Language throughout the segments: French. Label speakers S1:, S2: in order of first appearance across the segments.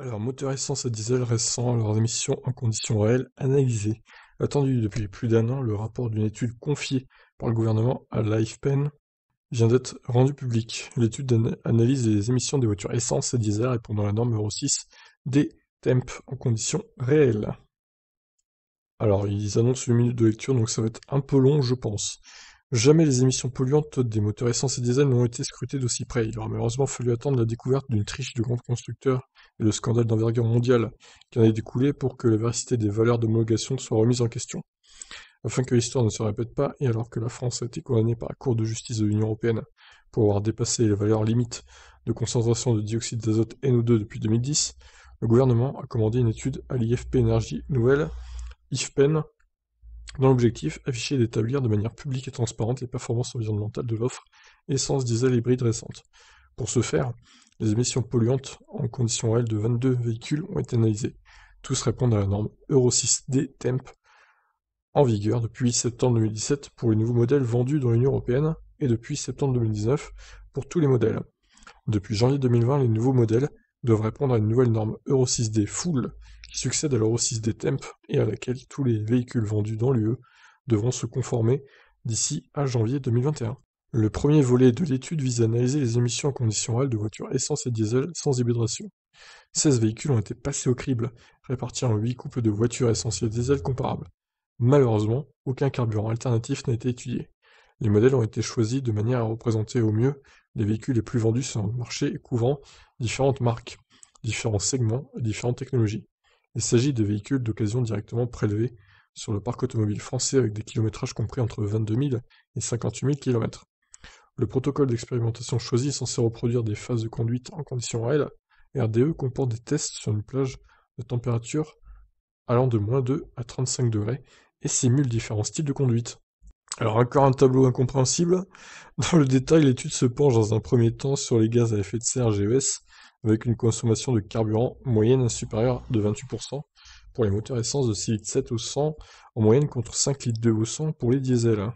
S1: Alors, moteur essence et diesel récent, leurs émissions en conditions réelles analysées. Attendu depuis plus d'un an, le rapport d'une étude confiée par le gouvernement à LifePen vient d'être rendu public. L'étude analyse les émissions des voitures essence et diesel répondant à la norme Euro 6 des TEMP en conditions réelles. Alors, ils annoncent une minute de lecture, donc ça va être un peu long, je pense. Jamais les émissions polluantes des moteurs essence et diesel n'ont été scrutées d'aussi près. Il aura malheureusement fallu attendre la découverte d'une triche de grands constructeurs et le scandale d'envergure mondiale qui en est découlé pour que la véracité des valeurs d'homologation soit remise en question. Afin que l'histoire ne se répète pas, et alors que la France a été condamnée par la Cour de justice de l'Union européenne pour avoir dépassé les valeurs limites de concentration de dioxyde d'azote NO2 depuis 2010, le gouvernement a commandé une étude à l'IFP Énergie Nouvelle, IFPEN, dans l'objectif afficher et d'établir de manière publique et transparente les performances environnementales de l'offre essence, diesel, hybride récente. Pour ce faire, les émissions polluantes en conditions réelles de 22 véhicules ont été analysées. Tous répondent à la norme Euro 6D TEMP en vigueur depuis septembre 2017 pour les nouveaux modèles vendus dans l'Union européenne et depuis septembre 2019 pour tous les modèles. Depuis janvier 2020, les nouveaux modèles doivent répondre à une nouvelle norme Euro 6D Full qui succède alors au 6 des TEMP et à laquelle tous les véhicules vendus dans l'UE devront se conformer d'ici à janvier 2021. Le premier volet de l'étude vise à analyser les émissions en conditions de voitures essence et diesel sans hybridation. 16 véhicules ont été passés au crible, répartis en 8 couples de voitures essence et diesel comparables. Malheureusement, aucun carburant alternatif n'a été étudié. Les modèles ont été choisis de manière à représenter au mieux les véhicules les plus vendus sur le marché couvrant différentes marques, différents segments et différentes technologies. Il s'agit de véhicules d'occasion directement prélevés sur le parc automobile français avec des kilométrages compris entre 22 000 et 58 000 km. Le protocole d'expérimentation choisi est censé reproduire des phases de conduite en conditions réelles. RDE comporte des tests sur une plage de température allant de moins 2 à 35 degrés et simule différents styles de conduite. Alors encore un tableau incompréhensible. Dans le détail, l'étude se penche dans un premier temps sur les gaz à effet de serre GES avec une consommation de carburant moyenne supérieure de 28% pour les moteurs essence de 6 litres 7 au 100 en moyenne contre 5 litres 2 au 100 pour les diesels.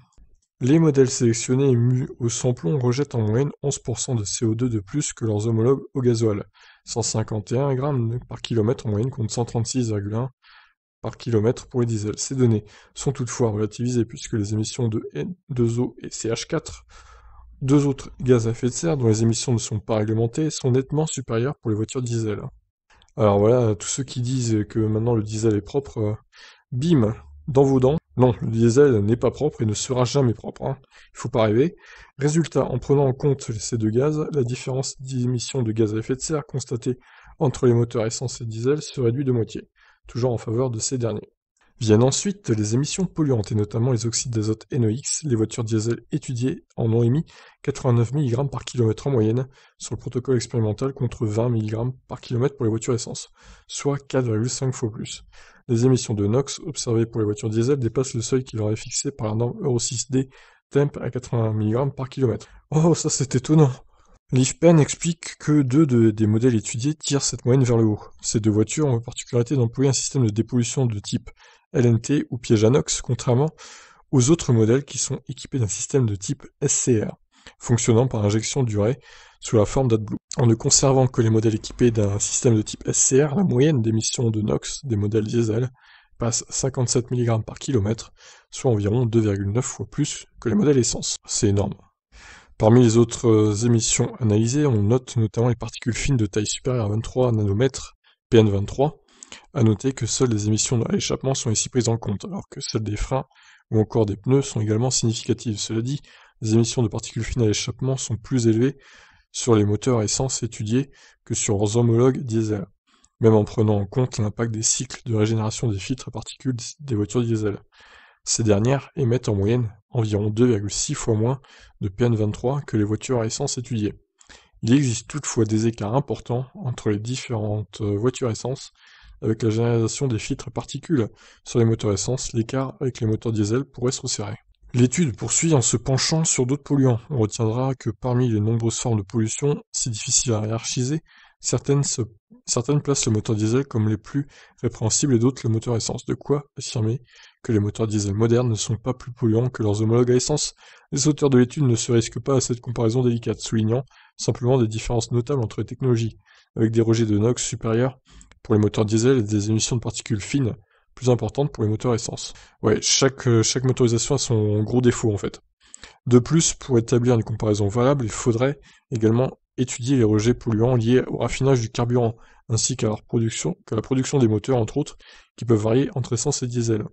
S1: Les modèles sélectionnés mus au plomb rejettent en moyenne 11% de CO2 de plus que leurs homologues au gasoil, 151 g par kilomètre en moyenne contre 136,1 par kilomètre pour les diesels. Ces données sont toutefois relativisées puisque les émissions de N2O et CH4 deux autres gaz à effet de serre dont les émissions ne sont pas réglementées sont nettement supérieures pour les voitures diesel. Alors voilà, tous ceux qui disent que maintenant le diesel est propre, euh, bim, dans vos dents. Non, le diesel n'est pas propre et ne sera jamais propre. il hein. Il faut pas rêver. Résultat, en prenant en compte ces deux gaz, la différence d'émissions de gaz à effet de serre constatée entre les moteurs essence et diesel se réduit de moitié, toujours en faveur de ces derniers. Viennent ensuite les émissions polluantes et notamment les oxydes d'azote NOx. E les voitures diesel étudiées en ont émis 89 mg par km en moyenne sur le protocole expérimental contre 20 mg par km pour les voitures essence, soit 4,5 fois plus. Les émissions de NOx observées pour les voitures diesel dépassent le seuil qui leur est fixé par la norme Euro 6D TEMP à 80 mg par km. Oh, ça c'est étonnant Lifpen explique que deux des modèles étudiés tirent cette moyenne vers le haut. Ces deux voitures ont en particularité d'employer un système de dépollution de type LNT ou piège NOx, contrairement aux autres modèles qui sont équipés d'un système de type SCR, fonctionnant par injection durée sous la forme d'AdBlue. En ne conservant que les modèles équipés d'un système de type SCR, la moyenne d'émission de NOx des modèles diesel passe 57 mg par kilomètre, soit environ 2,9 fois plus que les modèles essence. C'est énorme. Parmi les autres euh, émissions analysées, on note notamment les particules fines de taille supérieure à 23 nanomètres, PN23, a noter que seules les émissions à l'échappement sont ici prises en compte, alors que celles des freins ou encore des pneus sont également significatives. Cela dit, les émissions de particules fines à échappement sont plus élevées sur les moteurs à essence étudiés que sur leurs homologues diesel, même en prenant en compte l'impact des cycles de régénération des filtres à particules des voitures diesel. Ces dernières émettent en moyenne environ 2,6 fois moins de PN23 que les voitures à essence étudiées. Il existe toutefois des écarts importants entre les différentes euh, voitures essence avec la généralisation des filtres particules. Sur les moteurs essence, l'écart avec les moteurs diesel pourrait se resserrer. L'étude poursuit en se penchant sur d'autres polluants. On retiendra que parmi les nombreuses formes de pollution, si difficiles à hiérarchiser, certaines, certaines placent le moteur diesel comme les plus répréhensibles et d'autres le moteur essence. De quoi affirmer que les moteurs diesel modernes ne sont pas plus polluants que leurs homologues à essence Les auteurs de l'étude ne se risquent pas à cette comparaison délicate, soulignant simplement des différences notables entre les technologies, avec des rejets de NOx supérieurs pour les moteurs diesel et des émissions de particules fines plus importantes pour les moteurs essence. Ouais, chaque, euh, chaque motorisation a son gros défaut en fait. De plus, pour établir une comparaison valable, il faudrait également étudier les rejets polluants liés au raffinage du carburant, ainsi qu'à leur production, qu'à la production des moteurs entre autres, qui peuvent varier entre essence et diesel.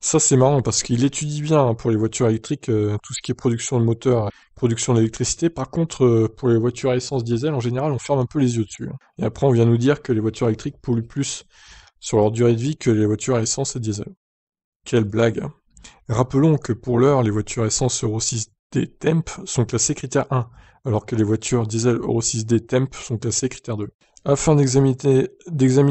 S1: Ça c'est marrant parce qu'il étudie bien hein, pour les voitures électriques euh, tout ce qui est production de moteurs production d'électricité. Par contre, euh, pour les voitures à essence diesel, en général, on ferme un peu les yeux dessus. Hein. Et après, on vient nous dire que les voitures électriques polluent plus sur leur durée de vie que les voitures à essence et diesel. Quelle blague. Hein. Rappelons que pour l'heure, les voitures essence Euro 6D Temp sont classées critère 1, alors que les voitures diesel Euro 6D Temp sont classées critère 2. Afin d'examiner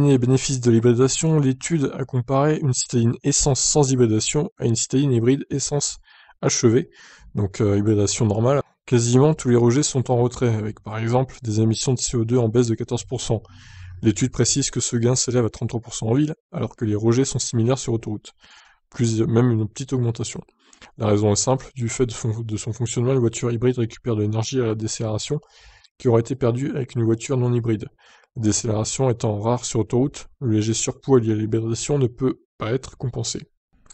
S1: les bénéfices de l'hybridation, l'étude a comparé une citadine essence sans hybridation à une citadine hybride essence achevée donc euh, hybridation normale, quasiment tous les rejets sont en retrait, avec par exemple des émissions de CO2 en baisse de 14%. L'étude précise que ce gain s'élève à 33% en ville, alors que les rejets sont similaires sur autoroute, plus même une petite augmentation. La raison est simple, du fait de son, fonctionnement, la voiture hybride récupère de l'énergie à la décélération qui aurait été perdue avec une voiture non hybride. La décélération étant rare sur autoroute, le léger surpoids lié à l'hybridation ne peut pas être compensé.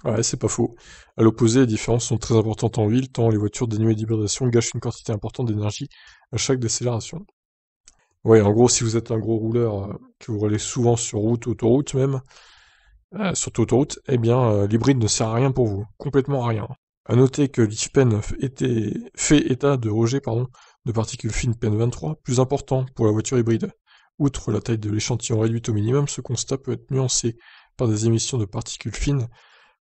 S1: Ouais, c'est pas faux. À l'opposé, les différences sont très importantes en ville, tant les voitures dénuées d'hybridation gâchent une quantité importante d'énergie à chaque décélération. Ouais, en gros, si vous êtes un gros rouleur, euh, que vous roulez souvent sur route, autoroute même, euh, sur surtout autoroute, eh bien, euh, l'hybride ne sert à rien pour vous, complètement à rien. A noter que l'IFPEN fait état de rejet pardon, de particules fines PN23, plus important pour la voiture hybride. Outre la taille de l'échantillon réduite au minimum, ce constat peut être nuancé par des émissions de particules fines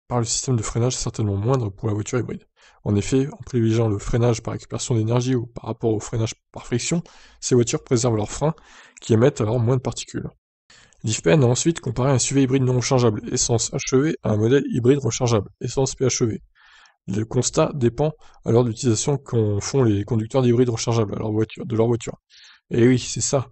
S1: par le système de freinage certainement moindre pour la voiture hybride. En effet, en privilégiant le freinage par récupération d'énergie ou par rapport au freinage par friction, ces voitures préservent leurs freins, qui émettent alors moins de particules. L'IFPEN a ensuite comparé un SUV hybride non rechargeable, essence HEV, à un modèle hybride rechargeable, essence PHEV. Le constat dépend alors de l'utilisation qu'en font les conducteurs d'hybrides rechargeables de leur voiture. Et eh oui, c'est ça.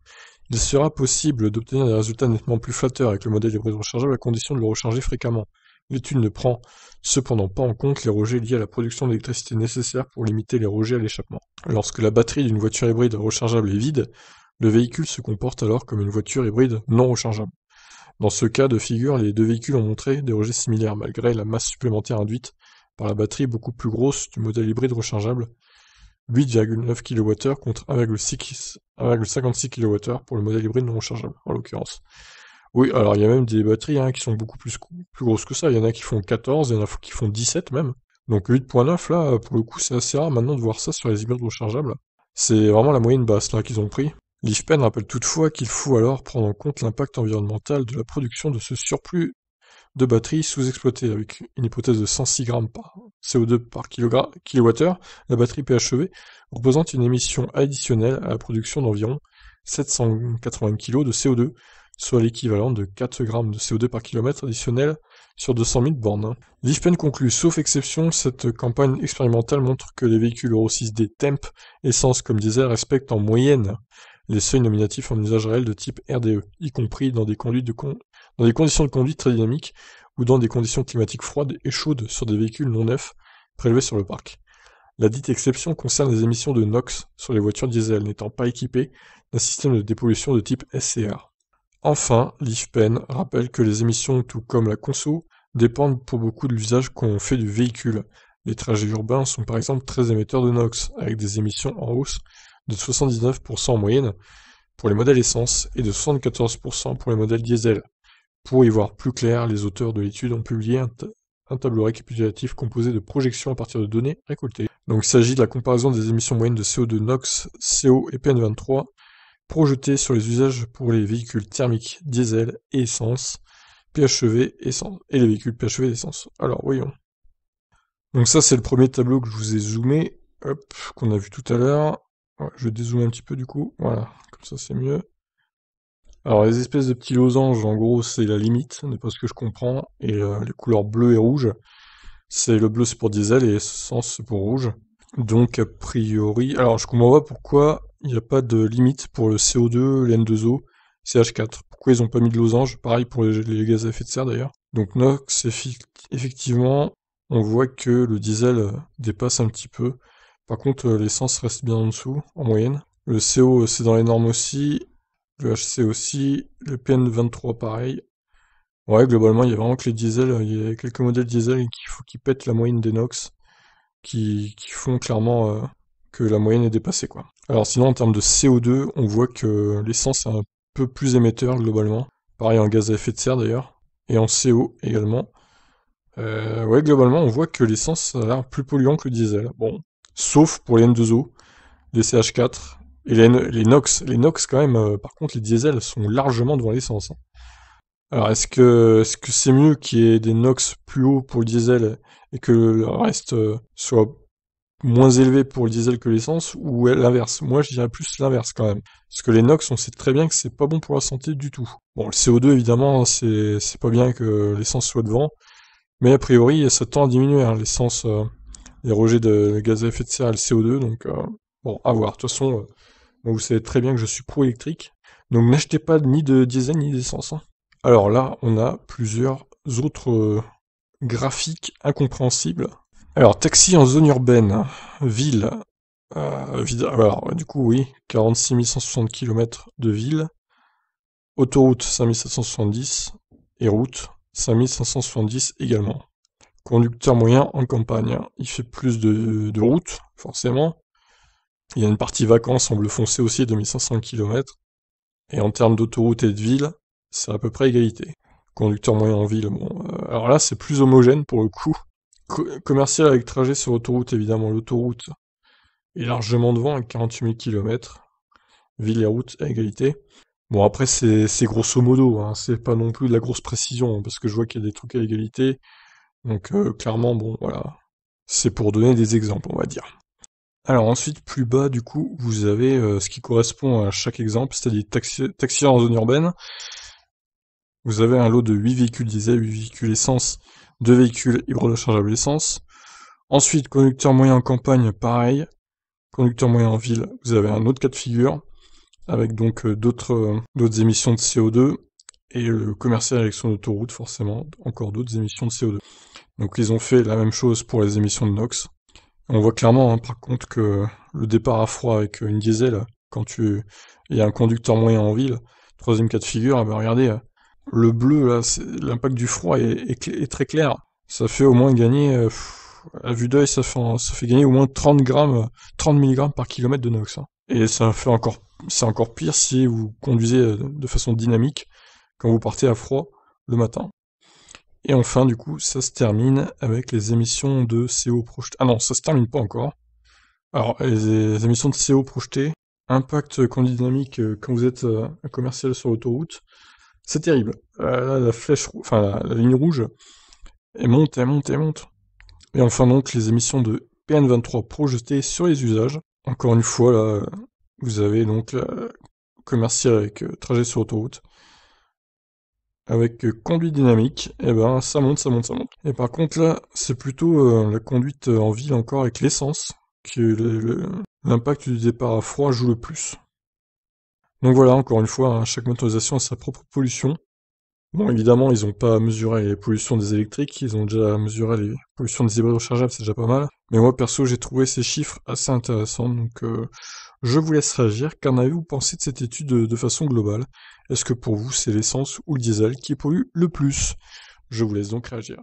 S1: Il sera possible d'obtenir des résultats nettement plus flatteurs avec le modèle hybride rechargeable à condition de le recharger fréquemment, L'étude ne prend cependant pas en compte les rejets liés à la production d'électricité nécessaire pour limiter les rejets à l'échappement. Lorsque la batterie d'une voiture hybride rechargeable est vide, le véhicule se comporte alors comme une voiture hybride non rechargeable. Dans ce cas de figure, les deux véhicules ont montré des rejets similaires malgré la masse supplémentaire induite par la batterie beaucoup plus grosse du modèle hybride rechargeable, 8,9 kWh contre 1,56 kWh pour le modèle hybride non rechargeable en l'occurrence. Oui, alors il y a même des batteries hein, qui sont beaucoup plus, grosses que ça. Il y en a qui font 14, il y en a qui font 17 même. Donc 8.9 là, euh, pour le coup, c'est assez rare maintenant de voir ça sur les hybrides rechargeables. C'est vraiment la moyenne basse là qu'ils ont pris. L'IFPEN rappelle toutefois qu'il faut alors prendre en compte l'impact environnemental de la production de ce surplus de batteries sous-exploitées avec une hypothèse de 106 grammes par CO2 par kWh, la batterie PHEV représente une émission additionnelle à la production d'environ 780 kg de CO2 soit l'équivalent de 4 grammes de CO2 par kilomètre additionnel sur 200 000 bornes. L'IFPEN conclut, sauf exception, cette campagne expérimentale montre que les véhicules Euro 6D TEMP, essence comme diesel, respectent en moyenne les seuils nominatifs en usage réel de type RDE, y compris dans des, dans des conditions de conduite très dynamiques ou dans des conditions climatiques froides et chaudes sur des véhicules non neufs prélevés sur le parc. La dite exception concerne les émissions de NOx sur les voitures diesel n'étant pas équipées d'un système de dépollution de type SCR. Enfin, l'IFPEN rappelle que les émissions, tout comme la conso, dépendent pour beaucoup de l'usage qu'on fait du véhicule. Les trajets urbains sont par exemple très émetteurs de NOx, avec des émissions en hausse de 79% en moyenne pour les modèles essence et de 74% pour les modèles diesel. Pour y voir plus clair, les auteurs de l'étude ont publié un, un tableau récapitulatif composé de projections à partir de données récoltées. Donc il s'agit de la comparaison des émissions moyennes de CO2 NOx, CO et PN23 projeté sur les usages pour les véhicules thermiques diesel et essence, PHEV essence, et les véhicules PHEV essence. Alors, voyons. Donc ça, c'est le premier tableau que je vous ai zoomé, qu'on a vu tout à l'heure. je dézoome un petit peu du coup, voilà, comme ça c'est mieux. Alors les espèces de petits losanges, en gros, c'est la limite, n'est pas ce que je comprends, et euh, les couleurs bleu et rouge, c'est le bleu c'est pour diesel et essence c'est pour rouge. Donc a priori, alors je comprends pas pourquoi il n'y a pas de limite pour le CO2, ln N2O, CH4. Pourquoi ils n'ont pas mis de losange Pareil pour les, gaz à effet de serre d'ailleurs. Donc NOx, effectivement, on voit que le diesel euh, dépasse un petit peu. Par contre, euh, l'essence reste bien en dessous, en moyenne. Le CO, euh, c'est dans les normes aussi. Le HC aussi. Le PN23, pareil. Ouais, globalement, il y a vraiment que les diesels. Il y a quelques modèles diesel qui, qu'ils pètent la moyenne des NOx, qui, font clairement que la moyenne est dépassée, quoi. Alors sinon, en termes de CO2, on voit que l'essence est un peu plus émetteur globalement. Pareil en gaz à effet de serre d'ailleurs. Et en CO également. Euh, ouais, globalement, on voit que l'essence a l'air plus polluant que le diesel. Bon, sauf pour les N2O, les CH4 et les, NOx. Les NOx, quand même, euh, par contre, les diesels sont largement devant l'essence. Hein. Alors, est-ce que c'est -ce que c'est mieux qu'il y ait des NOx plus hauts pour le diesel et que le reste euh, soit moins élevé pour le diesel que l'essence ou l'inverse Moi, je dirais plus l'inverse quand même. Parce que les NOx, on sait très bien que c'est pas bon pour la santé du tout. Bon, le CO2, évidemment, hein, c'est pas bien que l'essence soit devant, mais a priori, ça tend à diminuer hein, l'essence, euh, les rejets de gaz à effet de serre le CO2, donc euh, bon, à voir. De toute façon, euh, vous savez très bien que je suis pro-électrique, donc n'achetez pas ni de diesel ni d'essence. Hein. Alors là, on a plusieurs autres graphiques incompréhensibles alors, taxi en zone urbaine, ville. Euh, alors, du coup, oui, 46 160 km de ville. Autoroute 5770 et route 5570 également. Conducteur moyen en campagne. Hein. Il fait plus de, de route, forcément. Il y a une partie vacances semble le foncé aussi, 2500 km. Et en termes d'autoroute et de ville, c'est à peu près égalité. Conducteur moyen en ville, bon. Euh, alors là, c'est plus homogène pour le coup commercial avec trajet sur autoroute, évidemment. L'autoroute est largement devant avec 48 000 km. Ville et route à égalité. Bon, après, c'est grosso modo. Hein, c'est pas non plus de la grosse précision, hein, parce que je vois qu'il y a des trucs à égalité. Donc, euh, clairement, bon, voilà. C'est pour donner des exemples, on va dire. Alors ensuite, plus bas, du coup, vous avez euh, ce qui correspond à chaque exemple, c'est-à-dire taxi, taxi en zone urbaine. Vous avez un lot de 8 véhicules diesel, 8 véhicules essence, deux véhicules à essence. Ensuite, conducteur moyen en campagne, pareil. Conducteur moyen en ville, vous avez un autre cas de figure, avec donc euh, euh, d'autres émissions de CO2. Et le commercial avec son autoroute, forcément, encore d'autres émissions de CO2. Donc ils ont fait la même chose pour les émissions de NOx. On voit clairement, hein, par contre, que le départ à froid avec une diesel, quand tu il y a un conducteur moyen en ville, troisième cas de figure, ah bah, regardez, euh, le bleu, là, l'impact du froid est, très clair. Ça fait au moins gagner, euh, à vue d'œil, ça fait, gagner au moins 30 grammes, 30 mg par kilomètre de NOx. Hein. Et ça fait encore, c'est encore pire si vous conduisez euh, de façon dynamique quand vous partez à froid le matin. Et enfin, du coup, ça se termine avec les émissions de CO projetées. Ah non, ça se termine pas encore. Alors, les émissions de CO projetées, impact euh, conduite dynamique quand vous êtes un commercial sur l'autoroute, c'est terrible. la flèche, enfin la, ligne rouge, elle monte, elle monte, elle monte. Et enfin donc les émissions de PN23 projetées sur les usages. Encore une fois, là, vous avez donc euh, commercial avec euh, trajet sur autoroute. Avec euh, conduite dynamique, et eh ben ça monte, ça monte, ça monte. Et par contre là, c'est plutôt euh, la conduite en ville encore avec l'essence que l'impact du départ à froid joue le plus. Donc voilà, encore une fois, hein, chaque motorisation a sa propre pollution. Bon, évidemment, ils n'ont pas mesuré les pollutions des électriques, ils ont déjà mesuré les pollutions des hybrides rechargeables, c'est déjà pas mal. Mais moi, perso, j'ai trouvé ces chiffres assez intéressants, donc euh, je vous laisse réagir. Qu'en avez-vous pensé de cette étude de, de façon globale Est-ce que pour vous, c'est l'essence ou le diesel qui pollue le plus Je vous laisse donc réagir.